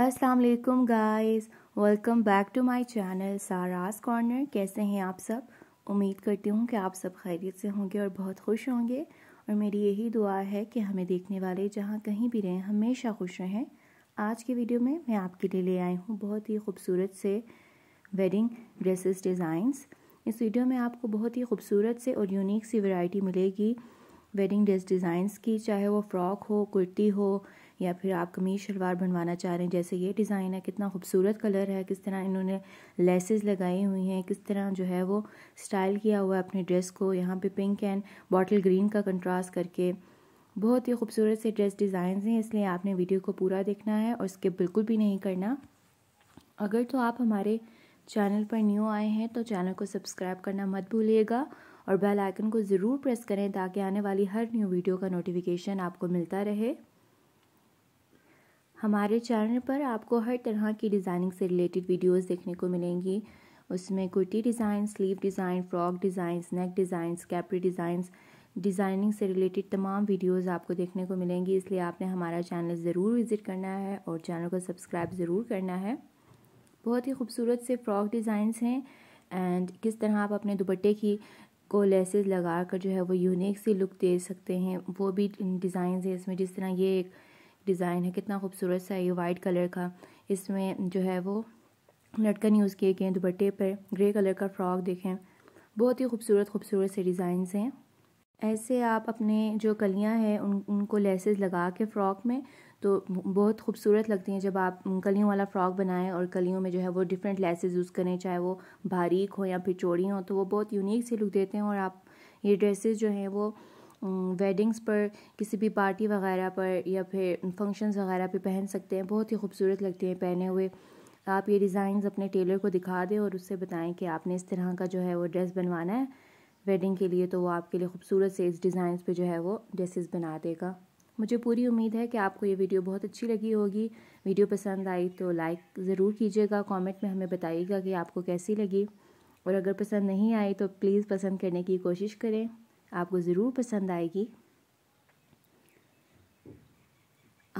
अस्सलाम वालेकुम guys welcome back to my channel Sara's corner कैसे हैं आप सब उम्मीद करती हूँ कि आप सब खैरियत से होंगे और बहुत खुश होंगे और मेरी यही दुआ है कि हमें देखने वाले जहाँ कहीं भी रहें हमेशा खुश रहें आज की वीडियो में मैं आपके लिए ले आई हूँ बहुत ही खूबसूरत से वेडिंग ड्रेसेस डिज़ाइंस इस वीडियो में आपको बहुत ही खूबसूरत से और यूनिक सी वैरायटी मिलेगी वेडिंग ड्रेस डिज़ाइंस की चाहे वो फ्रॉक हो कुर्ती हो या फिर आप कमीज़ शलवार बनवाना चाह रहे हैं जैसे ये डिज़ाइन है कितना खूबसूरत कलर है किस तरह इन्होंने लेसेस लगाई हुई हैं किस तरह जो है वो स्टाइल किया हुआ है अपने ड्रेस को यहाँ पे पिंक एंड बॉटल ग्रीन का कंट्रास्ट करके बहुत ही खूबसूरत से ड्रेस डिज़ाइन हैं इसलिए आपने वीडियो को पूरा देखना है और इसके बिल्कुल भी नहीं करना अगर तो आप हमारे चैनल पर न्यू आए हैं तो चैनल को सब्सक्राइब करना मत भूलिएगा और बेल आइकन को ज़रूर प्रेस करें ताकि आने वाली हर न्यू वीडियो का नोटिफिकेशन आपको मिलता रहे हमारे चैनल पर आपको हर तरह की डिज़ाइनिंग से रिलेटेड वीडियोस देखने को मिलेंगी उसमें kurti design sleeve design frock designs neck designs capri designs designing से रिलेटेड तमाम वीडियोस आपको देखने को मिलेंगी इसलिए आपने हमारा चैनल ज़रूर विज़िट करना है और चैनल को सब्सक्राइब ज़रूर करना है बहुत ही खूबसूरत से फ्रॉक डिज़ाइंस हैं एंड किस तरह आप अपने दुपट्टे की को लेसेस लगा कर जो है वो यूनिक सी लुक दे सकते हैं वो भी डिज़ाइन है इसमें जिस तरह ये एक डिज़ाइन है कितना खूबसूरत सा है ये वाइट कलर का इसमें जो है वो लटकन यूज़ किए गए हैं दुपट्टे पर ग्रे कलर का फ्रॉक देखें बहुत ही खूबसूरत खूबसूरत से डिज़ाइंस हैं ऐसे आप अपने जो कलियां हैं उन उनको लेसेस लगा के फ़्रॉक में तो बहुत खूबसूरत लगती हैं जब आप कलियों वाला फ़्रॉक बनाएं और कलियों में जो है वो डिफरेंट लेसेस यूज़ करें चाहे वो बारीक हो या फिर चौड़ी हो तो वो बहुत यूनिक से लुक देते हैं और आप ये ड्रेसेस जो हैं वो वेडिंग्स पर किसी भी पार्टी वगैरह पर या फिर फंक्शंस वगैरह पे पहन सकते हैं बहुत ही खूबसूरत लगते हैं पहने हुए आप ये डिज़ाइंस अपने टेलर को दिखा दें और उससे बताएं कि आपने इस तरह का जो है वो ड्रेस बनवाना है वेडिंग के लिए तो वो आपके लिए खूबसूरत से इस डिज़ाइंस पे जो है वो ड्रेसेस बना देगा मुझे पूरी उम्मीद है कि आपको ये वीडियो बहुत अच्छी लगी होगी वीडियो पसंद आई तो लाइक ज़रूर कीजिएगा कमेंट में हमें बताइएगा कि आपको कैसी लगी और अगर पसंद नहीं आई तो प्लीज़ पसंद करने की कोशिश करें आपको ज़रूर पसंद आएगी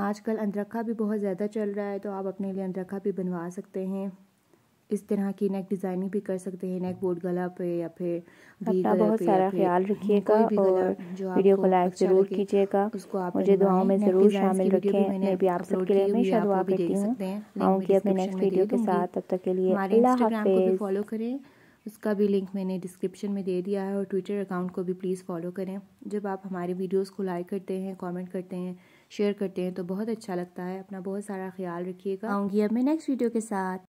आजकल अनरखा भी बहुत ज़्यादा चल रहा है तो आप अपने लिए अनरखा भी बनवा सकते हैं इस तरह की नेक डिज़ाइनिंग भी कर सकते हैं नेक बोर्ड गला पे या फिर अपना बहुत पे सारा ख्याल रखिएगा और जो वीडियो को लाइक अच्छा ज़रूर कीजिएगा उसको आप मुझे दुआओं में ज़रूर शामिल रखें मैं भी आप सबके लिए हमेशा दुआ करती हूँ आऊँगी अपने नेक्स्ट वीडियो के साथ तब तक के लिए फॉलो करें उसका भी लिंक मैंने डिस्क्रिप्शन में दे दिया है और ट्विटर अकाउंट को भी प्लीज़ फॉलो करें जब आप हमारे वीडियोस को लाइक करते हैं कमेंट करते हैं शेयर करते हैं तो बहुत अच्छा लगता है अपना बहुत सारा ख्याल रखिएगा आऊँगी अब मैं नेक्स्ट वीडियो के साथ